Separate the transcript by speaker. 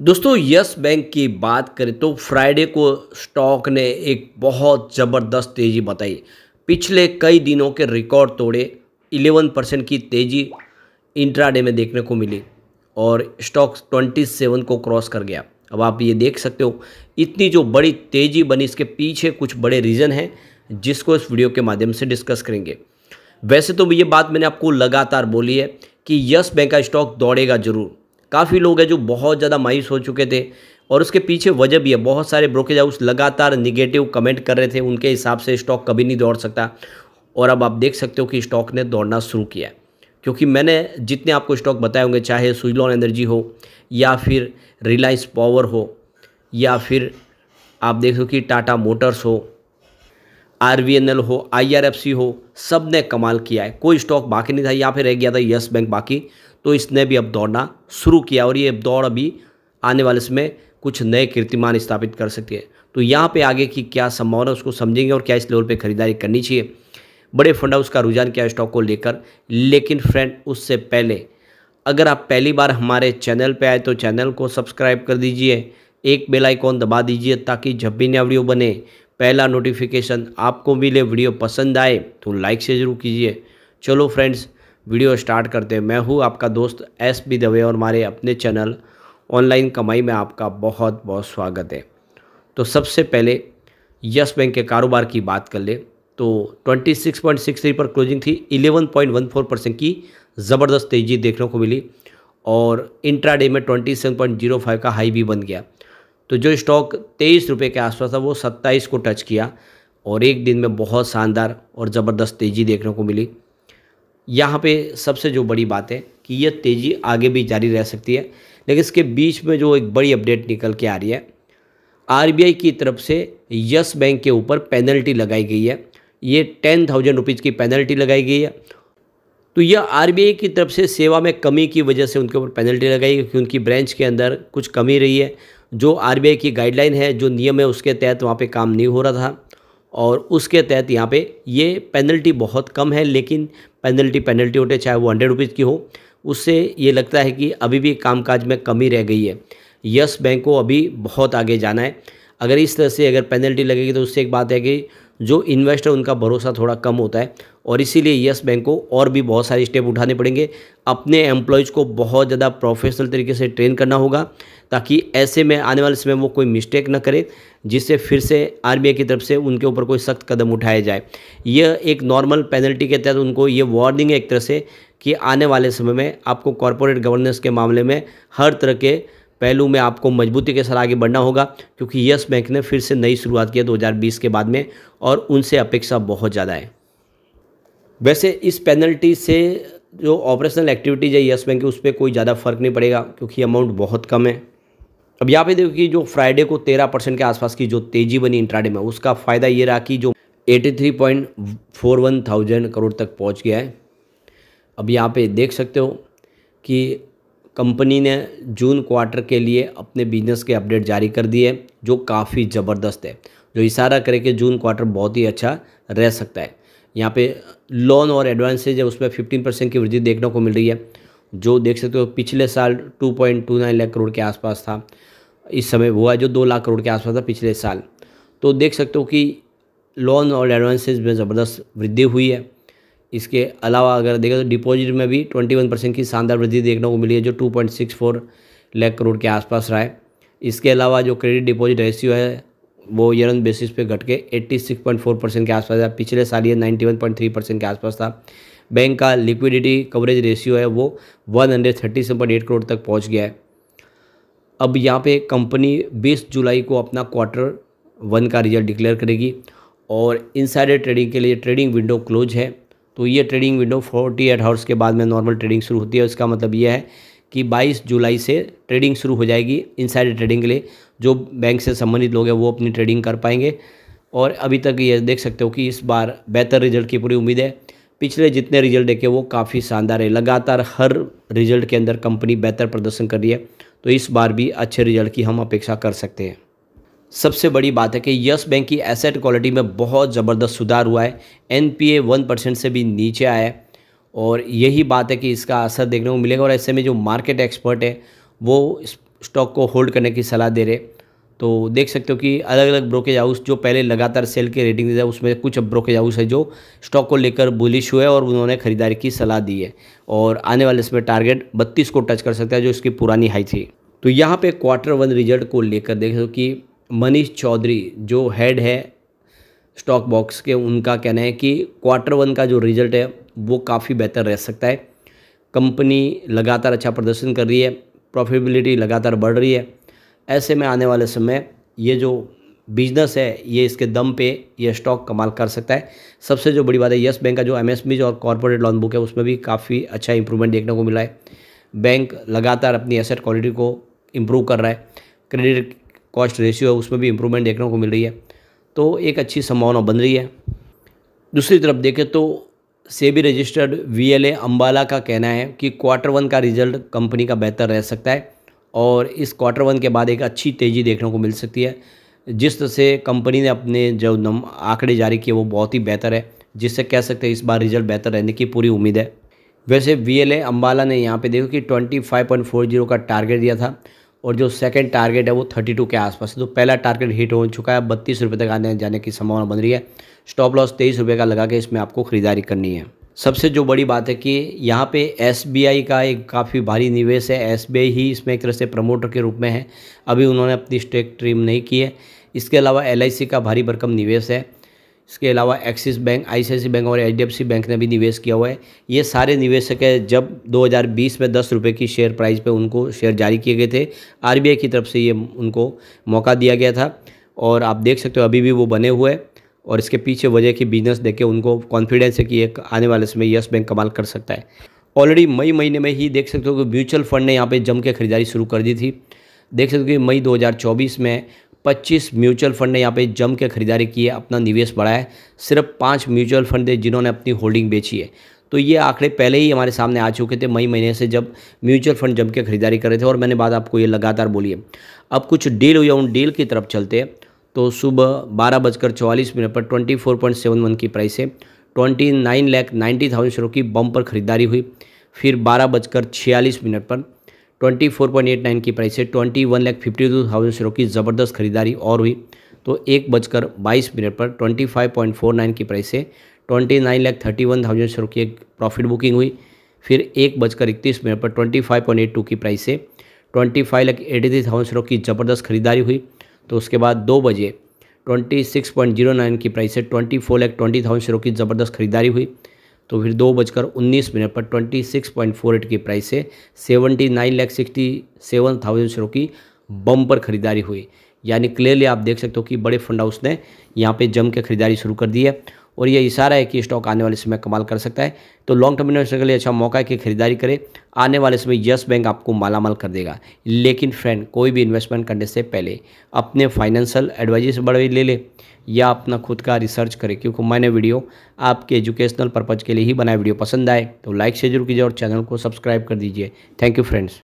Speaker 1: दोस्तों yes Bank की बात करें तो फ्राइडे को स्टॉक ने एक बहुत ज़बरदस्त तेज़ी बताई पिछले कई दिनों के रिकॉर्ड तोड़े 11 परसेंट की तेज़ी इंट्राडे में देखने को मिली और स्टॉक 27 को क्रॉस कर गया अब आप ये देख सकते हो इतनी जो बड़ी तेज़ी बनी इसके पीछे कुछ बड़े रीज़न हैं जिसको इस वीडियो के माध्यम से डिस्कस करेंगे वैसे तो ये बात मैंने आपको लगातार बोली है कि यस बैंक का स्टॉक दौड़ेगा ज़रूर काफ़ी लोग हैं जो बहुत ज़्यादा मायूस हो चुके थे और उसके पीछे वजह भी है बहुत सारे ब्रोकेज हाउस लगातार निगेटिव कमेंट कर रहे थे उनके हिसाब से स्टॉक कभी नहीं दौड़ सकता और अब आप देख सकते हो कि स्टॉक ने दौड़ना शुरू किया है क्योंकि मैंने जितने आपको स्टॉक बताए होंगे चाहे सुजलॉन एनर्जी हो या फिर रिलायंस पावर हो या फिर आप देख सको कि टाटा मोटर्स हो आर हो आई हो सब ने कमाल किया है कोई स्टॉक बाकी नहीं था या फिर रह गया था यस बैंक बाकी तो इसने भी अब दौड़ना शुरू किया और ये अब दौड़ अभी आने वाले समय कुछ नए कीर्तिमान स्थापित कर सकती है तो यहाँ पे आगे की क्या संभावना उसको समझेंगे और क्या इस लेवल पे खरीदारी करनी चाहिए बड़े फंड हाउस का रुझान क्या स्टॉक को लेकर लेकिन फ्रेंड उससे पहले अगर आप पहली बार हमारे चैनल पे आए तो चैनल को सब्सक्राइब कर दीजिए एक बेल आइकॉन दबा दीजिए ताकि जब भी नया वीडियो बने पहला नोटिफिकेशन आपको मिले वीडियो पसंद आए तो लाइक से ज़रूर कीजिए चलो फ्रेंड्स वीडियो स्टार्ट करते हैं मैं हूँ आपका दोस्त एस बी दवे और हमारे अपने चैनल ऑनलाइन कमाई में आपका बहुत बहुत स्वागत है तो सबसे पहले यस बैंक के कारोबार की बात कर ले तो 26.63 पर क्लोजिंग थी 11.14 परसेंट की ज़बरदस्त तेज़ी देखने को मिली और इंट्रा में 27.05 का हाई भी बन गया तो जो स्टॉक तेईस रुपये के आसपास था वो सत्ताईस को टच किया और एक दिन में बहुत शानदार और ज़बरदस्त तेज़ी देखने को मिली यहाँ पे सबसे जो बड़ी बात है कि यह तेज़ी आगे भी जारी रह सकती है लेकिन इसके बीच में जो एक बड़ी अपडेट निकल के आ रही है आरबीआई की तरफ से यस बैंक के ऊपर पेनल्टी लगाई गई है ये टेन थाउजेंड रुपीज़ की पेनल्टी लगाई गई है तो यह आरबीआई की तरफ से सेवा में कमी की वजह से उनके ऊपर पेनल्टी लगाई क्योंकि उनकी ब्रांच के अंदर कुछ कमी रही है जो आरबीआई की गाइडलाइन है जो नियम है उसके तहत वहाँ पे काम नहीं हो रहा था और उसके तहत यहाँ पे ये पेनल्टी बहुत कम है लेकिन पेनल्टी पेनल्टी होटे चाहे वो हंड्रेड रुपीज़ की हो उससे ये लगता है कि अभी भी कामकाज में कमी रह गई है यस बैंक को अभी बहुत आगे जाना है अगर इस तरह से अगर पेनल्टी लगेगी तो उससे एक बात है कि जो इन्वेस्टर उनका भरोसा थोड़ा कम होता है और इसीलिए यस बैंक को और भी बहुत सारे स्टेप उठाने पड़ेंगे अपने एम्प्लॉयज़ को बहुत ज़्यादा प्रोफेशनल तरीके से ट्रेन करना होगा ताकि ऐसे में आने वाले समय वो कोई मिस्टेक ना करे जिससे फिर से आर की तरफ से उनके ऊपर कोई सख्त कदम उठाया जाए यह एक नॉर्मल पेनल्टी के तहत उनको ये वार्निंग है एक तरह से कि आने वाले समय में आपको कॉरपोरेट गवर्नेंस के मामले में हर तरह के पहलू में आपको मजबूती के साथ आगे बढ़ना होगा क्योंकि यस बैंक ने फिर से नई शुरुआत की है 2020 के बाद में और उनसे अपेक्षा बहुत ज़्यादा है वैसे इस पेनल्टी से जो ऑपरेशनल एक्टिविटीज है यस बैंक की उस पर कोई ज़्यादा फर्क नहीं पड़ेगा क्योंकि अमाउंट बहुत कम है अब यहाँ पे देखो कि जो फ्राइडे को तेरह परसेंट के आसपास की जो तेजी बनी इंट्राडे में उसका फ़ायदा ये रहा कि जो eighty three point four one thousand crore तक पहुँच गया है अब यहाँ पे देख सकते हो कि कंपनी ने जून क्वार्टर के लिए अपने बिजनेस के अपडेट जारी कर दिए जो काफ़ी ज़बरदस्त है जो इशारा करे कि जून क्वार्टर बहुत ही अच्छा रह सकता है यहाँ पे लोन और एडवांसेज है उसमें फिफ्टीन परसेंट की वृद्धि देखने को मिल रही है जो देख सकते हो पिछले साल two point two nine lakh crore के आसपास था इस समय हुआ है जो दो लाख करोड़ के आसपास था पिछले साल तो देख सकते हो कि लोन और एडवांसेज में ज़बरदस्त वृद्धि हुई है इसके अलावा अगर देखें तो डिपॉजिट में भी ट्वेंटी वन परसेंट की शानदार वृद्धि देखने को मिली है जो two point six four lakh crore के आसपास रहा है इसके अलावा जो क्रेडिट डिपॉजिट रेशियो है वो ईयर ऑन बेसिस पे घट के eighty six point four percent के आसपास था पिछले साल ये ninety one point three percent के आसपास था बैंक का लिक्विडिटी कवरेज रेशियो है वो one hundred thirty seven point eight crore तक पहुँच गया है अब यहाँ पर कंपनी बीस जुलाई को अपना क्वार्टर वन का रिजल्ट डिक्लेयर करेगी और इनसाइडर ट्रेडिंग के लिए ट्रेडिंग विंडो क्लोज है तो ये trading window forty eight hours के बाद में नॉर्मल ट्रेडिंग शुरू होती है इसका मतलब ये है कि 22 जुलाई से ट्रेडिंग शुरू हो जाएगी इनसाइड ट्रेडिंग के लिए जो बैंक से संबंधित लोग हैं वो अपनी ट्रेडिंग कर पाएंगे और अभी तक ये देख सकते हो कि इस बार बेहतर रिजल्ट की पूरी उम्मीद है पिछले जितने रिजल्ट देखे वो काफ़ी शानदार है लगातार हर रिजल्ट के अंदर कंपनी बेहतर प्रदर्शन कर रही है तो इस बार भी अच्छे रिजल्ट की हम अपेक्षा कर सकते हैं सबसे बड़ी बात है कि यस बैंक की एसेट क्वालिटी में बहुत ज़बरदस्त सुधार हुआ है N P A one percent से भी नीचे आया है और यही बात है कि इसका असर देखने को मिलेगा और ऐसे में जो मार्केट एक्सपर्ट है वो स्टॉक को होल्ड करने की सलाह दे रहे तो देख सकते हो कि अलग अलग ब्रोकेज हाउस जो पहले लगातार सेल की रेटिंग दे रहे उसमें कुछ ब्रोकेज हाउस है जो स्टॉक को लेकर बुलिश हुए और उन्होंने खरीदारी की सलाह दी है और आने वाले इसमें टारगेट 32 को टच कर सकता है जो इसकी पुरानी हाई थी तो यहाँ पे क्वार्टर वन रिजल्ट को लेकर देख सकते हो कि मनीष चौधरी जो हेड है स्टॉक बॉक्स के उनका कहना है कि क्वार्टर वन का जो रिजल्ट है वो काफ़ी बेहतर रह सकता है कंपनी लगातार अच्छा प्रदर्शन कर रही है प्रॉफिटेबिलिटी लगातार बढ़ रही है ऐसे में आने वाले समय ये जो बिजनेस है ये इसके दम पे ये स्टॉक कमाल कर सकता है सबसे जो बड़ी बात है येस बैंक का जो एम और कॉरपोरेट लॉन बुक है उसमें भी काफ़ी अच्छा इंप्रूवमेंट देखने को मिला है बैंक लगातार अपनी एसेट क्वालिटी को इम्प्रूव कर रहा है क्रेडिट कॉस्ट रेशियो है उसमें भी इम्प्रूवमेंट देखने को मिल रही है तो एक अच्छी संभावना बन रही है दूसरी तरफ देखें तो सेबी रजिस्टर्ड वीएलए अंबाला का कहना है कि क्वार्टर वन का रिजल्ट कंपनी का बेहतर रह सकता है और इस क्वार्टर वन के बाद एक अच्छी तेज़ी देखने को मिल सकती है जिस तरह से कंपनी ने अपने जो आंकड़े जारी किए वो बहुत ही बेहतर है जिससे कह सकते हैं इस बार रिजल्ट बेहतर रहने की पूरी उम्मीद है वैसे वी एल अंबाला ने यहाँ पर देखो कि ट्वेंटी का टारगेट दिया था और जो सेकंड टारगेट है वो 32 के आसपास तो पहला टारगेट हिट हो चुका है बत्तीस रुपये तक आने जाने की संभावना बन रही है स्टॉप लॉस तेईस रुपये का लगा के इसमें आपको ख़रीदारी करनी है सबसे जो बड़ी बात है कि यहाँ पे एस का एक काफ़ी भारी निवेश है एस ही इसमें एक तरह से प्रमोटर के रूप में है अभी उन्होंने अपनी स्टेक ट्रीम नहीं की है इसके अलावा एल का भारी भरकम निवेश है इसके अलावा एक्सिस बैंक आईसीआईसी बैंक और एच बैंक ने भी निवेश किया हुआ है ये सारे निवेशक हैं जब 2020 में दस रुपये की शेयर प्राइस पे उनको शेयर जारी किए गए थे आरबीआई की तरफ से ये उनको मौका दिया गया था और आप देख सकते हो अभी भी वो बने हुए हैं और इसके पीछे वजह की बिजनेस देख के उनको कॉन्फिडेंस है कि एक आने वाले समय यस बैंक कमाल कर सकता है ऑलरेडी मई महीने में ही देख सकते हो कि म्यूचुअल फंड ने यहाँ पर जम के खरीदारी शुरू कर दी थी देख सकते हो कि मई 2024 में पच्चीस म्यूचुअल फंड ने यहाँ पे जम के खरीदारी की है अपना निवेश बढ़ाया है सिर्फ पाँच म्यूचुअल फंड थे जिन्होंने अपनी होल्डिंग बेची है तो ये आंकड़े पहले ही हमारे सामने आ चुके थे मई महीने से जब म्यूचुअल फंड जम के खरीदारी कर रहे थे और मैंने बात आपको ये लगातार बोली है अब कुछ डील हुई है उन डील की तरफ चलते हैं तो सुबह बारह बजकर चौवालीस मिनट पर twenty four point seven one की प्राइस है twenty nine lakh ninety thousand शेयरों की बम पर खरीदारी हुई फिर बारह बजकर छियालीस मिनट पर twenty four point eight nine की प्राइस से twenty one lakh fifty two thousand शेयरों की ज़बरदस्त खरीदारी और हुई तो एक बजकर बाईस मिनट पर twenty five point four nine की प्राइस से twenty nine lakh thirty one thousand शेयरों की एक प्रॉफिट बुकिंग हुई फिर एक बजकर इकतीस मिनट पर twenty five point eight two की प्राइस से twenty five lakh eighty three thousand शेयरों की ज़बरदस्त खरीदारी हुई तो उसके बाद दो बजे twenty six point zero nine की प्राइस से twenty four lakh twenty thousand शेयरों की ज़बरदस्त खरीदारी हुई तो फिर दो बजकर उन्नीस मिनट पर twenty six point four eight की प्राइस से seventy nine lakh sixty seven thousand शेयरों की बम्पर खरीदारी हुई यानी क्लियरली आप देख सकते हो कि बड़े फंड हाउस ने यहाँ पे जम के खरीदारी शुरू कर दी है और ये इशारा है कि स्टॉक आने वाले समय कमाल कर सकता है तो लॉन्ग टर्म इन्वेस्टर के लिए अच्छा मौका है कि खरीदारी करें आने वाले समय यस बैंक आपको मालामाल कर देगा लेकिन फ्रेंड कोई भी इन्वेस्टमेंट करने से पहले अपने फाइनेंशियल एडवाइजर से बढ़ाई ले ले या अपना खुद का रिसर्च करें क्योंकि मैंने वीडियो आपके एजुकेशनल पर्पज़ के लिए ही बनाया वीडियो पसंद आए तो लाइक से जरूर कीजिए और चैनल को सब्सक्राइब कर दीजिए थैंक यू फ्रेंड्स